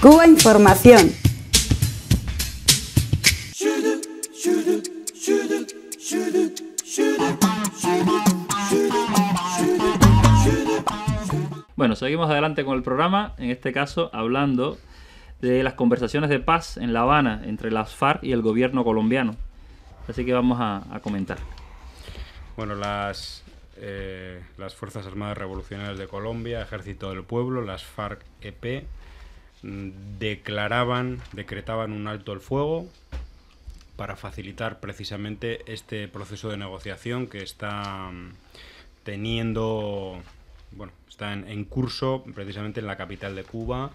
Cuba Información. Bueno, seguimos adelante con el programa, en este caso hablando de las conversaciones de paz en La Habana entre las FARC y el gobierno colombiano. Así que vamos a, comentar. Bueno, las, eh, las Fuerzas Armadas Revolucionarias de Colombia, Ejército del Pueblo, las FARC-EP, Mm, declaraban, decretaban un alto el fuego para facilitar precisamente este proceso de negociación que está mm, teniendo, bueno, está en, curso precisamente en la capital de Cuba.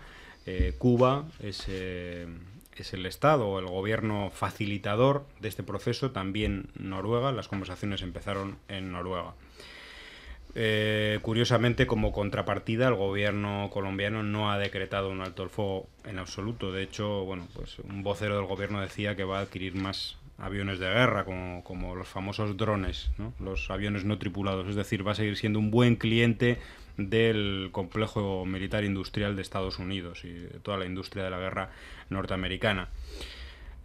Eh, Cuba es, eh, es el Estado, el gobierno facilitador de este proceso, también Noruega, las conversaciones empezaron en Noruega. Eh, curiosamente, como contrapartida, el gobierno colombiano no ha decretado un alto el fuego en absoluto. De hecho, bueno, pues un vocero del gobierno decía que va a adquirir más aviones de guerra, como, los famosos drones, los aviones no tripulados. Es decir, va a seguir siendo un buen cliente del complejo militar industrial de Estados Unidos y de toda la industria de la guerra norteamericana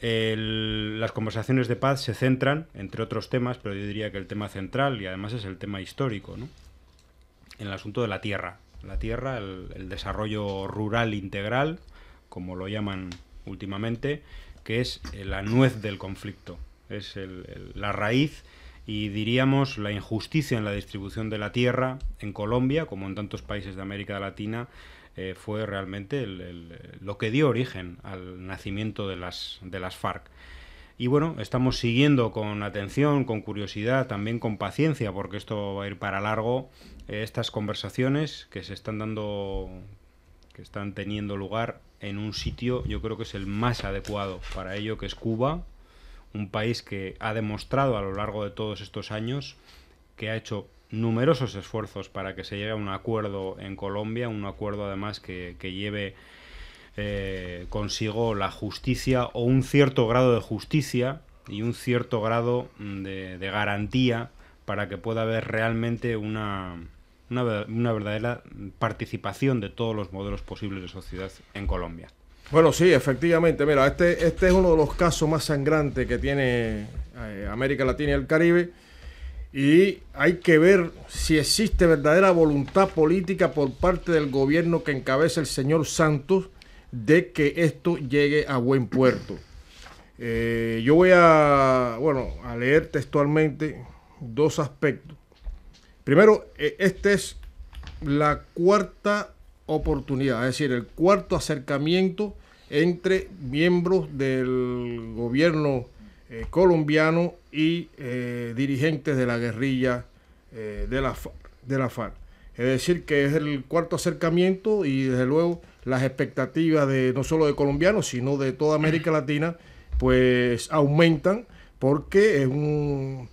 las conversaciones de paz se centran, entre otros temas, pero yo diría que el tema central y además es el tema histórico, ¿no? en el asunto de la tierra. La tierra, el, desarrollo rural integral, como lo llaman últimamente, que es eh, la nuez del conflicto, es la raíz y diríamos la injusticia en la distribución de la tierra en Colombia, como en tantos países de América Latina, eh, fue realmente lo que dio origen al nacimiento de las, de las FARC. Y bueno, estamos siguiendo con atención, con curiosidad, también con paciencia, porque esto va a ir para largo, eh, estas conversaciones que se están dando, que están teniendo lugar en un sitio, yo creo que es el más adecuado para ello, que es Cuba, un país que ha demostrado a lo largo de todos estos años que ha hecho numerosos esfuerzos para que se llegue a un acuerdo en Colombia, un acuerdo además que, lleve eh, consigo la justicia o un cierto grado de justicia y un cierto grado mm, de, garantía para que pueda haber realmente una, una, verdadera participación de todos los modelos posibles de sociedad en Colombia. Bueno, sí, efectivamente. Mira, este, este es uno de los casos más sangrantes que tiene eh, América Latina y el Caribe y hay que ver si existe verdadera voluntad política por parte del gobierno que encabeza el señor Santos de que esto llegue a buen puerto. Eh, yo voy a, bueno, a leer textualmente dos aspectos. Primero, eh, esta es la cuarta oportunidad, es decir, el cuarto acercamiento entre miembros del gobierno eh, colombiano y eh, dirigentes de la guerrilla eh, de, la, de la FARC. Es decir, que es el cuarto acercamiento y desde luego las expectativas de no solo de colombianos, sino de toda América Latina, pues aumentan porque es un,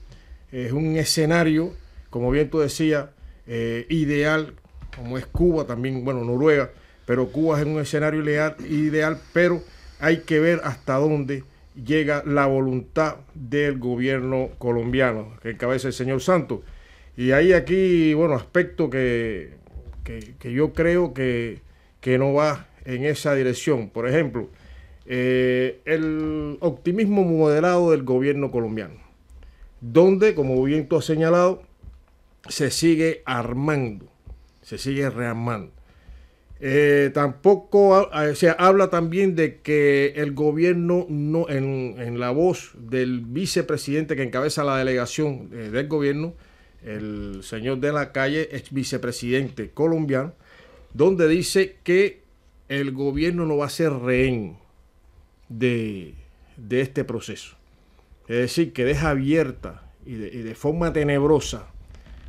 es un escenario, como bien tú decías, ideal, como es Cuba, también, bueno, Noruega, pero Cuba es un escenario ideal pero hay que ver hasta dónde llega la voluntad del gobierno colombiano, que encabeza el señor Santos. Y hay aquí, bueno, aspecto que, yo creo que, que, no va en esa dirección. Por ejemplo, eh, el optimismo moderado del gobierno colombiano, donde, como bien tú has señalado, se sigue armando, se sigue rearmando. Eh, tampoco se habla también de que el gobierno no, en, la voz del vicepresidente que encabeza la delegación eh, del gobierno, el señor de la calle, ex vicepresidente colombiano, donde dice que el gobierno no va a ser rehén de, este proceso. Es decir, que deja abierta y de, forma tenebrosa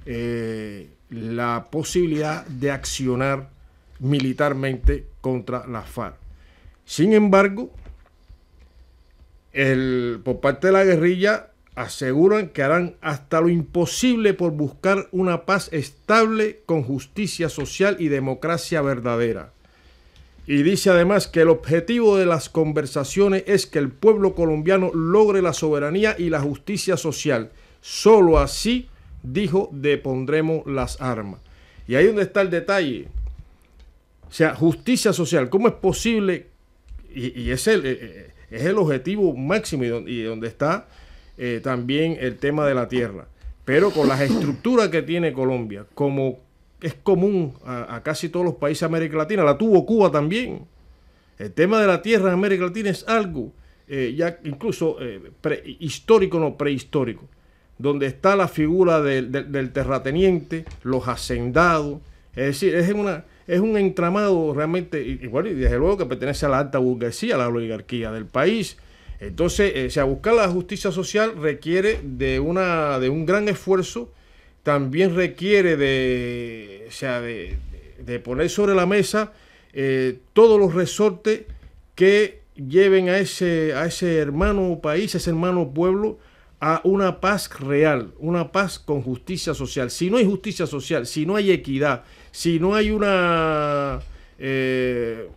eh, la posibilidad de accionar militarmente contra La FARC. Sin embargo, el, por parte de la guerrilla aseguran que harán hasta lo imposible por buscar una paz estable con justicia social y democracia verdadera. Y dice además que el objetivo de las conversaciones es que el pueblo colombiano logre la soberanía y la justicia social. Solo así, dijo, depondremos las armas. Y ahí donde está el detalle. O sea, justicia social, ¿cómo es posible? Y, y es, el, eh, eh, objetivo máximo y donde, está eh, también el tema de la tierra. Pero con las estructuras que tiene Colombia, como es común a, casi todos los países de América Latina, la tuvo Cuba también. El tema de la tierra en América Latina es algo ya incluso histórico, no prehistórico, donde está la figura del, del terrateniente, los hacendados, es decir, es una, es un entramado realmente, igual y, desde luego que pertenece a la alta burguesía, a la oligarquía del país. Entonces, eh, a buscar la justicia social requiere de, una, de un gran esfuerzo, también requiere de, de, poner sobre la mesa eh, todos los resortes que lleven a ese, a ese hermano país, a ese hermano pueblo, a una paz real, una paz con justicia social. Si no hay justicia social, si no hay equidad, si no hay una, eh,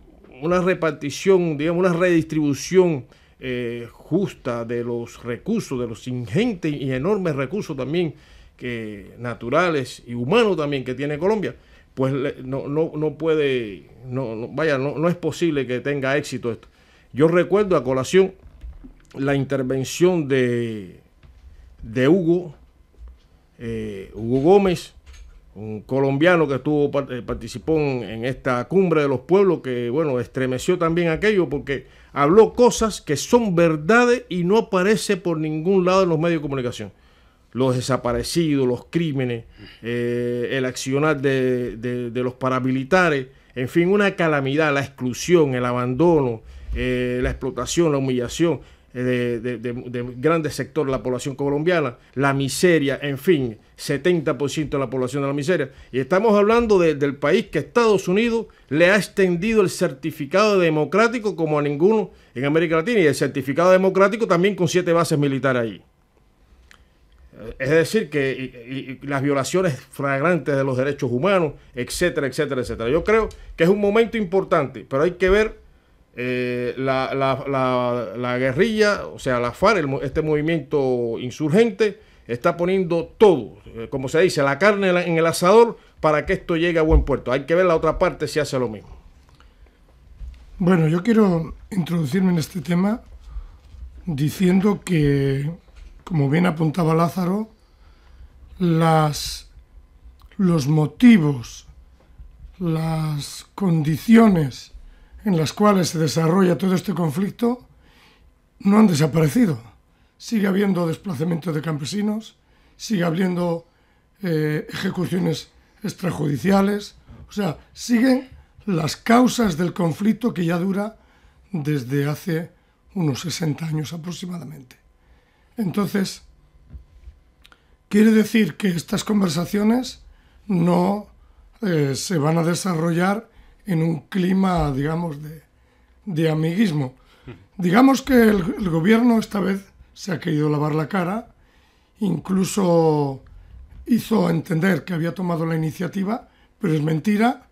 una repartición, digamos, una redistribución eh, justa de los recursos, de los ingentes y enormes recursos también que, naturales y humanos también que tiene Colombia, pues no, no, no puede, no, vaya, no, no es posible que tenga éxito esto. Yo recuerdo a colación la intervención de de Hugo, eh, Hugo Gómez, un colombiano que estuvo eh, participó en, esta cumbre de los pueblos que bueno estremeció también aquello porque habló cosas que son verdades y no aparece por ningún lado en los medios de comunicación los desaparecidos los crímenes eh, el accionar de, los paramilitares en fin una calamidad la exclusión el abandono la explotación la humillación eh, de, grandes sectores de la población colombiana, la miseria, en fin, 70% de la población de la miseria. Y estamos hablando del país que Estados Unidos le ha extendido el certificado democrático como a ninguno en América Latina y el certificado democrático también con siete bases militares ahí. Eh, es decir, que las violaciones flagrantes de los derechos humanos, etcétera, etcétera, etcétera. Yo creo que es un momento importante, pero hay que ver eh, la, guerrilla, o sea, la FARC, este movimiento insurgente, está poniendo todo, eh, como se dice, la carne en el asador para que esto llegue a buen puerto. Hay que ver la otra parte si hace lo mismo. Bueno, yo quiero introducirme en este tema diciendo que, como bien apuntaba Lázaro, las, los motivos, las condiciones en las cuales se desarrolla todo este conflicto no han desaparecido. Sigue habiendo desplazamiento de campesinos, sigue habiendo eh, ejecuciones extrajudiciales, o sea, siguen las causas del conflicto que ya dura desde hace unos 60 años aproximadamente. Entonces, quiere decir que estas conversaciones no eh, se van a desarrollar en un clima, digamos, de, amiguismo. Digamos que el, gobierno esta vez se ha querido lavar la cara, incluso hizo entender que había tomado la iniciativa, pero es mentira.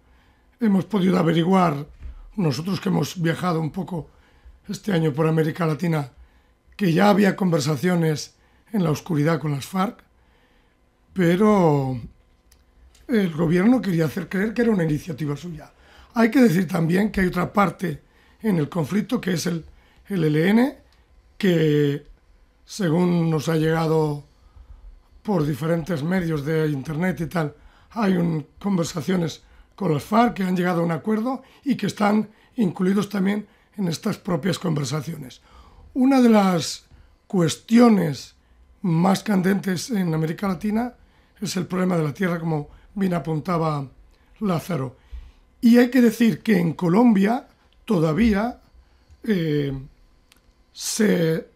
Hemos podido averiguar, nosotros que hemos viajado un poco este año por América Latina, que ya había conversaciones en la oscuridad con las FARC, pero el gobierno quería hacer creer que era una iniciativa suya. Hay que decir también que hay otra parte en el conflicto que es el, e que según nos ha llegado por diferentes medios de internet y tal, hay conversaciones con las FARC que han llegado a un acuerdo y que están incluidos también en estas propias conversaciones. Una de las cuestiones más candentes en América Latina es el problema de la tierra, como bien apuntaba Lázaro. Y hay que decir que en Colombia todavía eh, se,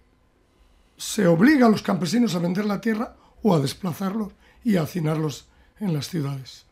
se obliga a los campesinos a vender la tierra o a desplazarlos y a hacinarlos en las ciudades.